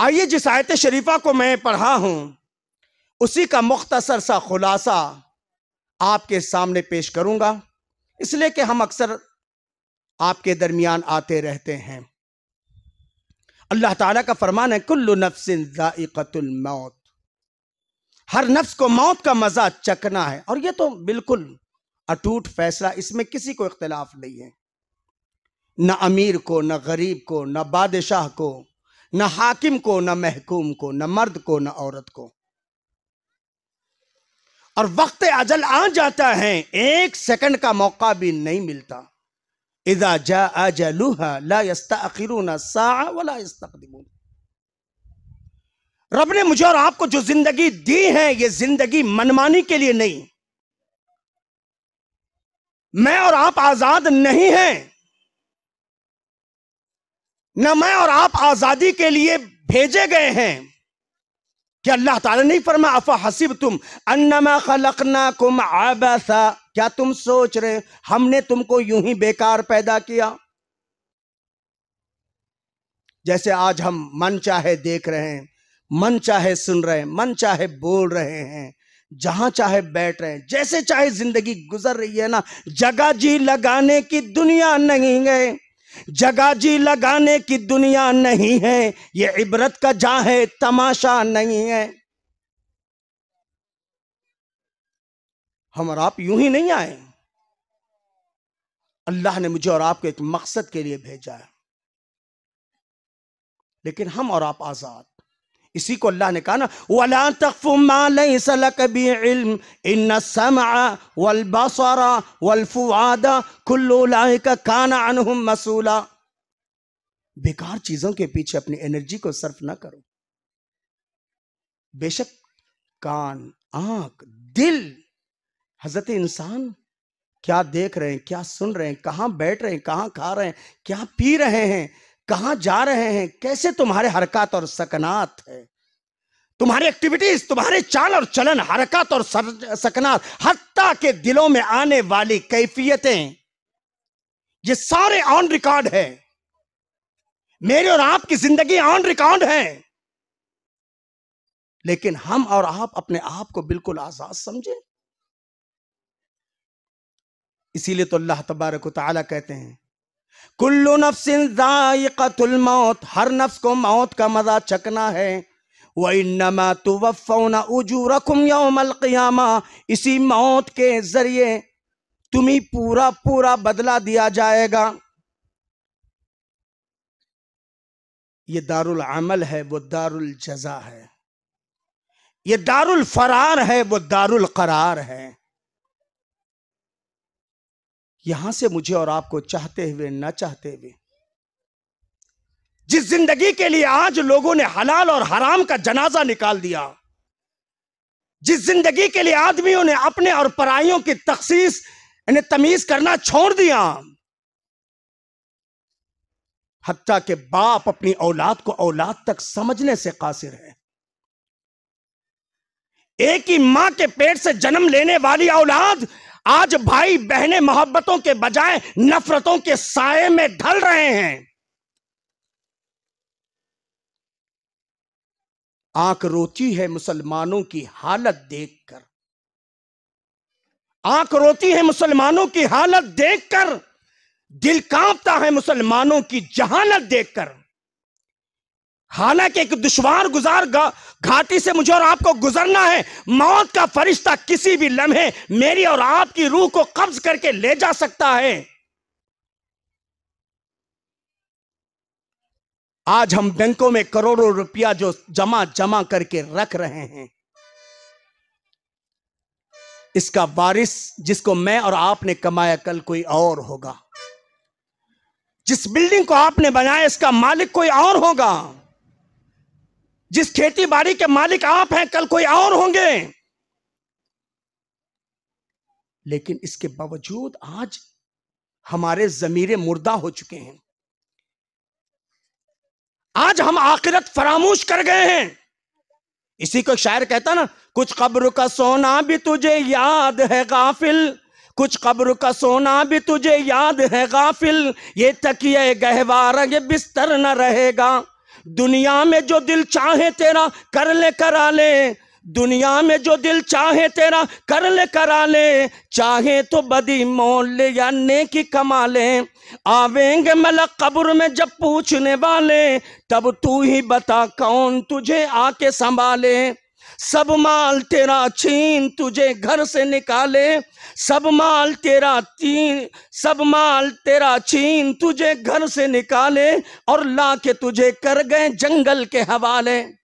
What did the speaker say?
आइए जिस आयत शरीफा को मैं पढ़ा हूं उसी का मुख्तसर सा खुलासा आपके सामने पेश करूंगा इसलिए कि हम अक्सर आपके दरमियान आते रहते हैं अल्लाह ताला का फरमान है कुल्लु नफ्सिन जाइकतुल मौत हर नफ्स को मौत का मज़ा चखना है और यह तो बिल्कुल अटूट फैसला इसमें किसी को इख्तलाफ नहीं है न अमीर को न गरीब को न बादशाह को न हाकिम को न महकूम को न मर्द को न औरत को और वक्त अजल आ जाता है एक सेकंड का मौका भी नहीं मिलता इदा जा अजलूहा ला यस्ताखिरून रब ने मुझे और आपको जो जिंदगी दी है ये जिंदगी मनमानी के लिए नहीं मैं और आप आजाद नहीं हैं न मैं और आप आजादी के लिए भेजे गए हैं कि अल्लाह ताला नहीं फरमा अफा हसीब तुम अन्नमा खलकना कुम आबासा क्या तुम सोच रहे हमने तुमको यूं ही बेकार पैदा किया जैसे आज हम मन चाहे देख रहे हैं मन चाहे सुन रहे हैं मन चाहे बोल रहे हैं जहां चाहे बैठ रहे हैं जैसे चाहे जिंदगी गुजर रही है ना जगह जी लगाने की दुनिया नहीं है जगाजी लगाने की दुनिया नहीं है ये इबरत का जा है तमाशा नहीं है हम और आप यूं ही नहीं आए अल्लाह ने मुझे और आपको एक मकसद के लिए भेजा है लेकिन हम और आप आजाद इसी को अल्लाह ने कहा ना वला तकफ़ुमालकबी इल्म इन समा अनहुम मसूला बेकार चीज़ों के पीछे अपनी एनर्जी को सर्फ ना करो बेशक कान आंख दिल हजरत इंसान क्या देख रहे हैं क्या सुन रहे हैं कहां बैठ रहे हैं कहां खा रहे हैं क्या पी रहे हैं कहां जा रहे हैं कैसे तुम्हारे हरकत और सकनात है तुम्हारी एक्टिविटीज तुम्हारे चाल और चलन हरकत और सकना हत्या के दिलों में आने वाली कैफियतें ये सारे ऑन रिकॉर्ड है मेरे और आपकी जिंदगी ऑन रिकॉर्ड है लेकिन हम और आप अपने आप को बिल्कुल आजाद समझे इसीलिए तो अल्लाह तबारक ताला कहते हैं कुल्लू नफ्सिन मौत हर नफ्स को मौत का मजा चकना है वनमा तो वफ़ौना उजू रकुम यौमलक़ियामा इसी मौत के ज़रिए तुम्हें पूरा पूरा बदला दिया जाएगा ये दारुल अमल है वो दारुल जजा है ये दारुल फरार है वो दारुल करार है यहां से मुझे और आपको चाहते हुए ना चाहते हुए जिस जिंदगी के लिए आज लोगों ने हलाल और हराम का जनाजा निकाल दिया जिस जिंदगी के लिए आदमियों ने अपने और पराइयों की तखसीस इन्हें तमीज करना छोड़ दिया हत्या के बाप अपनी औलाद को औलाद तक समझने से कासिर है एक ही मां के पेट से जन्म लेने वाली औलाद आज भाई बहने मोहब्बतों के बजाय नफरतों के साय में ढल रहे हैं आंख रोती है मुसलमानों की हालत देखकर आंख रोती है मुसलमानों की हालत देखकर दिल कांपता है मुसलमानों की जहानत देखकर हालांकि एक दुश्वार गुजार घाटी से मुझे और आपको गुजरना है मौत का फरिश्ता किसी भी लम्हे मेरी और आपकी रूह को कब्ज करके ले जा सकता है आज हम बैंकों में करोड़ों रुपया जो जमा जमा करके रख रहे हैं इसका वारिस जिसको मैं और आपने कमाया कल कोई और होगा जिस बिल्डिंग को आपने बनाया इसका मालिक कोई और होगा जिस खेती बाड़ी के मालिक आप हैं कल कोई और होंगे लेकिन इसके बावजूद आज हमारे जमीरे मुर्दा हो चुके हैं आज हम आखिरत फरामोश कर गए हैं इसी को शायर कहता ना कुछ कब्र का सोना भी तुझे याद है गाफिल कुछ कब्र का सोना भी तुझे याद है गाफिल ये तकिए गहवार ये बिस्तर न रहेगा दुनिया में जो दिल चाहे तेरा कर ले करा ले दुनिया में जो दिल चाहे तेरा कर ले करा ले चाहे तो बदी मोल ले या नेकी कमा ले आवेंगे मलक कब्र में जब पूछने वाले तब तू ही बता कौन तुझे आके संभाले सब माल तेरा छीन तुझे घर से निकाले सब माल तेरा तीन सब माल तेरा छीन तुझे घर से निकाले और लाके तुझे कर गए जंगल के हवाले